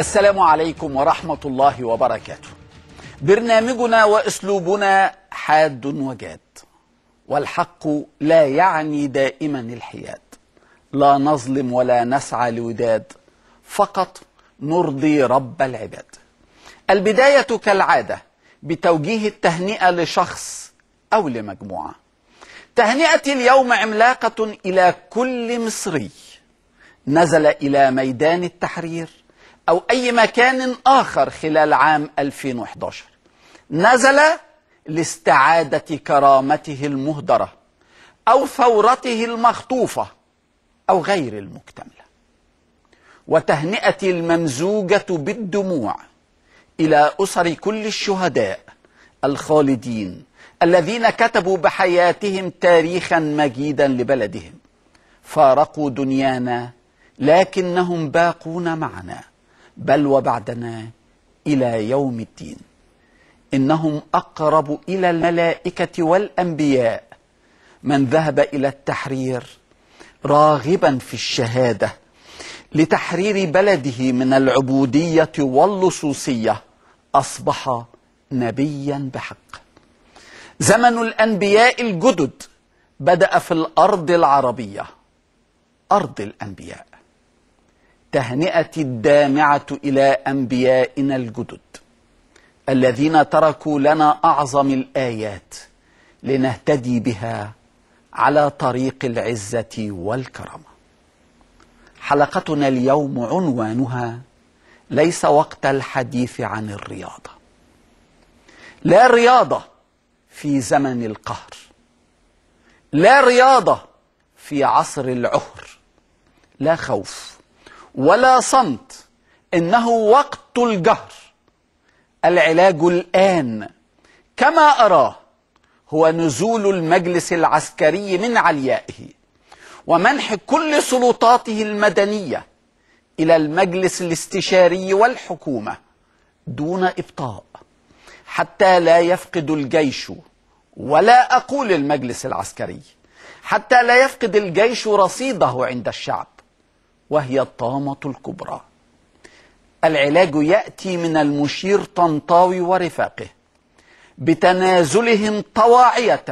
السلام عليكم ورحمة الله وبركاته برنامجنا وأسلوبنا حاد وجاد والحق لا يعني دائما الحياد لا نظلم ولا نسعى لوداد فقط نرضي رب العباد البداية كالعادة بتوجيه التهنئة لشخص أو لمجموعة تهنئتي اليوم عملاقة إلى كل مصري نزل إلى ميدان التحرير أو أي مكان آخر خلال عام 2011 نزل لاستعادة كرامته المهدرة أو ثورته المخطوفة أو غير المكتملة وتهنئة الممزوجة بالدموع إلى أسر كل الشهداء الخالدين الذين كتبوا بحياتهم تاريخا مجيدا لبلدهم فارقوا دنيانا لكنهم باقون معنا بل وبعدنا إلى يوم الدين إنهم أقرب إلى الملائكة والأنبياء من ذهب إلى التحرير راغبا في الشهادة لتحرير بلده من العبودية واللصوصية أصبح نبيا بحق زمن الأنبياء الجدد بدأ في الأرض العربية أرض الأنبياء التهنئة الدامعة إلى أنبيائنا الجدد الذين تركوا لنا أعظم الآيات لنهتدي بها على طريق العزة والكرامة حلقتنا اليوم عنوانها ليس وقت الحديث عن الرياضة لا رياضة في زمن القهر لا رياضة في عصر العهر لا خوف ولا صمت إنه وقت الجهر العلاج الآن كما أراه هو نزول المجلس العسكري من عليائه ومنح كل سلطاته المدنية إلى المجلس الاستشاري والحكومة دون إبطاء حتى لا يفقد الجيش ولا أقول المجلس العسكري حتى لا يفقد الجيش رصيده عند الشعب وهي الطامة الكبرى العلاج يأتي من المشير طنطاوي ورفاقه بتنازلهم طواعية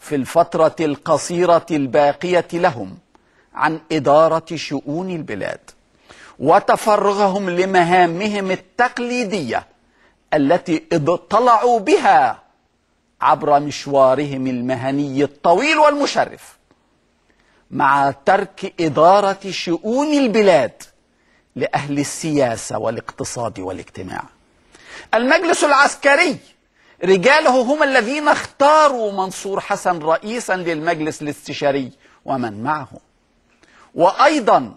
في الفترة القصيرة الباقية لهم عن إدارة شؤون البلاد وتفرغهم لمهامهم التقليدية التي اضطلعوا بها عبر مشوارهم المهني الطويل والمشرف مع ترك إدارة شؤون البلاد لأهل السياسة والاقتصاد والاجتماع المجلس العسكري رجاله هم الذين اختاروا منصور حسن رئيسا للمجلس الاستشاري ومن معه وأيضا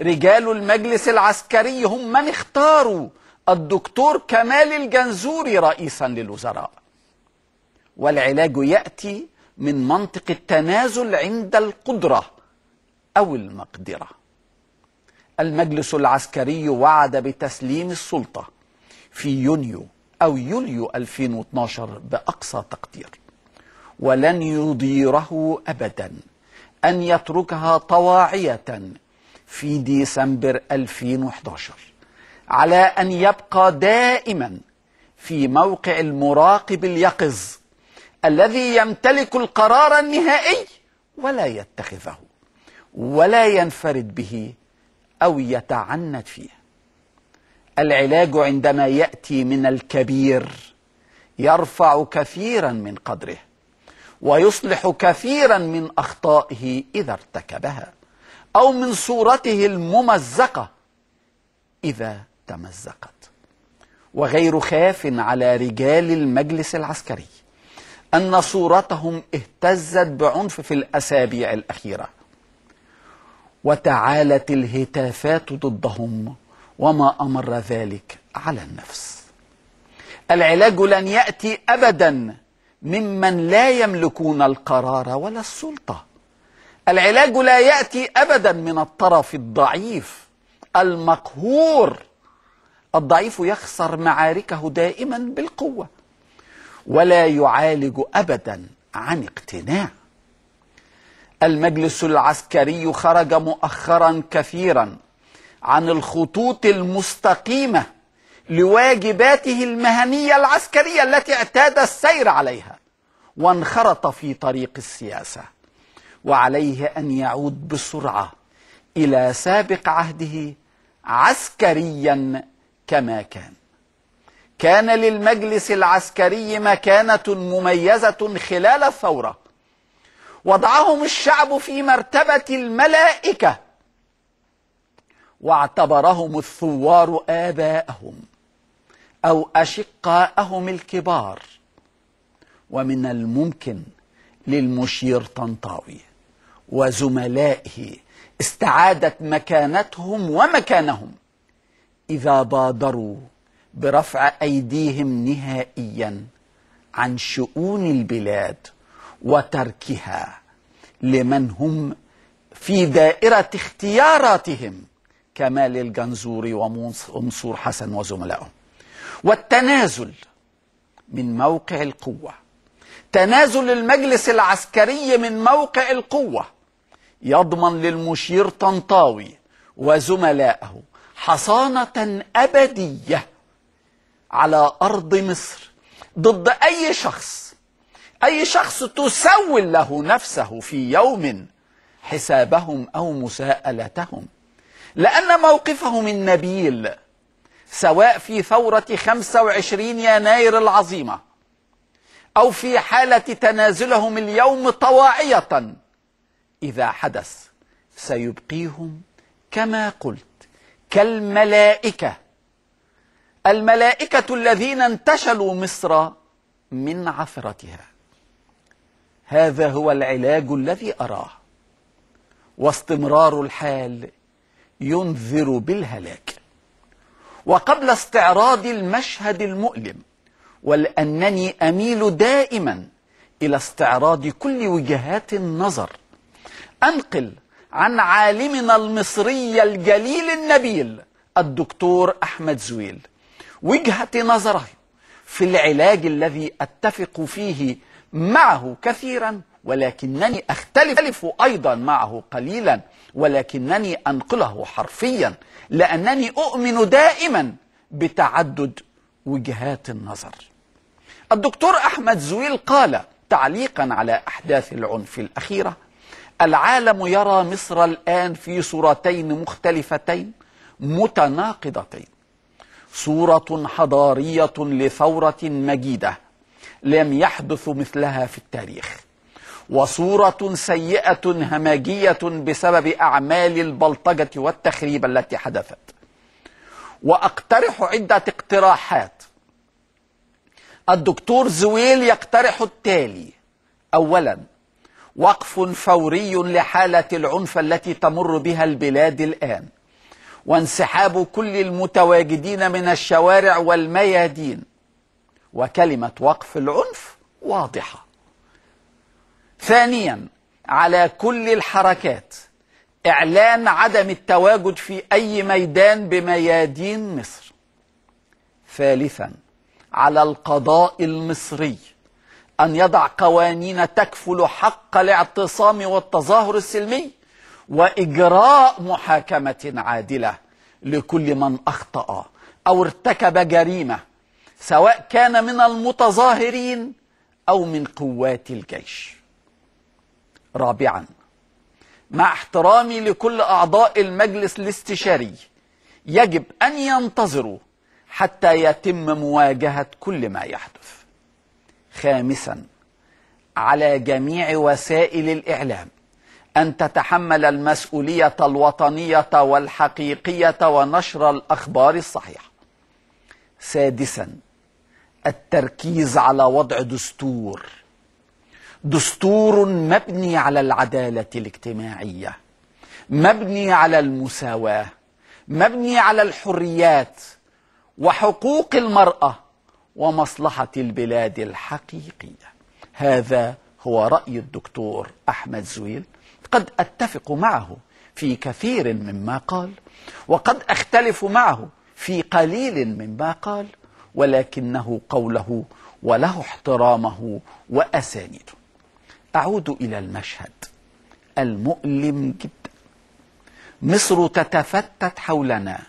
رجال المجلس العسكري هم من اختاروا الدكتور كمال الجنزوري رئيسا للوزراء والعلاج يأتي من منطق التنازل عند القدرة أو المقدرة المجلس العسكري وعد بتسليم السلطة في يونيو أو يوليو 2012 بأقصى تقدير ولن يضيره أبدا أن يتركها طواعية في ديسمبر 2011 على أن يبقى دائما في موقع المراقب اليقظ الذي يمتلك القرار النهائي ولا يتخذه ولا ينفرد به أو يتعنت فيه العلاج عندما يأتي من الكبير يرفع كثيرا من قدره ويصلح كثيرا من أخطائه إذا ارتكبها أو من صورته الممزقة إذا تمزقت وغير خاف على رجال المجلس العسكري أن صورتهم اهتزت بعنف في الأسابيع الأخيرة وتعالت الهتافات ضدهم وما أمر ذلك على النفس العلاج لن يأتي أبدا ممن لا يملكون القرار ولا السلطة العلاج لا يأتي أبدا من الطرف الضعيف المقهور الضعيف يخسر معاركه دائما بالقوة ولا يعالج أبدا عن اقتناع المجلس العسكري خرج مؤخرا كثيرا عن الخطوط المستقيمة لواجباته المهنية العسكرية التي اعتاد السير عليها وانخرط في طريق السياسة وعليه أن يعود بسرعة إلى سابق عهده عسكريا كما كان كان للمجلس العسكري مكانة مميزة خلال الثورة وضعهم الشعب في مرتبة الملائكة واعتبرهم الثوار آباءهم أو أشقاءهم الكبار ومن الممكن للمشير طنطاوي وزملائه استعادت مكانتهم ومكانهم إذا بادروا برفع أيديهم نهائيا عن شؤون البلاد وتركها لمن هم في دائرة اختياراتهم كمال الجنزوري ومنصور حسن وزملائهم والتنازل من موقع القوة تنازل المجلس العسكري من موقع القوة يضمن للمشير طنطاوي وزملائه حصانة أبدية على أرض مصر ضد أي شخص أي شخص تسول له نفسه في يوم حسابهم أو مساءلتهم لأن موقفهم النبيل سواء في ثورة 25 يناير العظيمة أو في حالة تنازلهم اليوم طواعية إذا حدث سيبقيهم كما قلت كالملائكة الملائكة الذين انتشلوا مصر من عثرتها هذا هو العلاج الذي أراه واستمرار الحال ينذر بالهلاك وقبل استعراض المشهد المؤلم ولأنني أميل دائما إلى استعراض كل وجهات النظر أنقل عن عالمنا المصري الجليل النبيل الدكتور أحمد زويل وجهة نظره في العلاج الذي أتفق فيه معه كثيرا ولكنني أختلف أيضا معه قليلا ولكنني أنقله حرفيا لأنني أؤمن دائما بتعدد وجهات النظر الدكتور أحمد زويل قال تعليقا على أحداث العنف الأخيرة العالم يرى مصر الآن في صورتين مختلفتين متناقضتين صورة حضارية لثورة مجيدة لم يحدث مثلها في التاريخ وصورة سيئة همجية بسبب أعمال البلطجة والتخريب التي حدثت وأقترح عدة اقتراحات الدكتور زويل يقترح التالي أولا وقف فوري لحالة العنف التي تمر بها البلاد الآن وانسحاب كل المتواجدين من الشوارع والميادين وكلمة وقف العنف واضحة ثانيا على كل الحركات إعلان عدم التواجد في أي ميدان بميادين مصر ثالثا على القضاء المصري أن يضع قوانين تكفل حق الاعتصام والتظاهر السلمي وإجراء محاكمة عادلة لكل من أخطأ أو ارتكب جريمة سواء كان من المتظاهرين أو من قوات الجيش رابعا مع احترامي لكل أعضاء المجلس الاستشاري يجب أن ينتظروا حتى يتم مواجهة كل ما يحدث خامسا على جميع وسائل الإعلام أن تتحمل المسؤولية الوطنية والحقيقية ونشر الأخبار الصحيحة سادسا التركيز على وضع دستور دستور مبني على العدالة الاجتماعية مبني على المساواة مبني على الحريات وحقوق المرأة ومصلحة البلاد الحقيقية هذا هو رأي الدكتور أحمد زويل قد أتفق معه في كثير مما قال وقد أختلف معه في قليل مما قال ولكنه قوله وله احترامه وأسانيده أعود إلى المشهد المؤلم جدا مصر تتفتت حولنا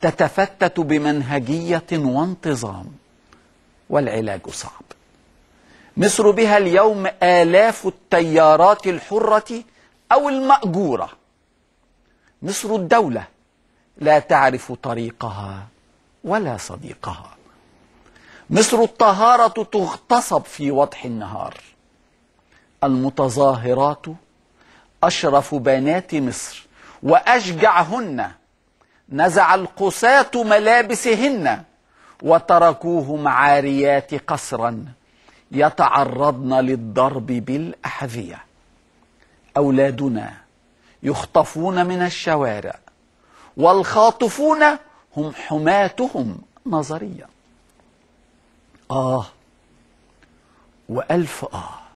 تتفتت بمنهجية وانتظام والعلاج صعب مصر بها اليوم آلاف التيارات الحرة أو المأجورة مصر الدولة لا تعرف طريقها ولا صديقها مصر الطهارة تغتصب في وضح النهار المتظاهرات أشرف بنات مصر وأشجعهن نزع القساة ملابسهن وتركوهم عاريات قصرا يتعرضن للضرب بالأحذية أولادنا يخطفون من الشوارع والخاطفون هم حماتهم نظريا آه وألف آه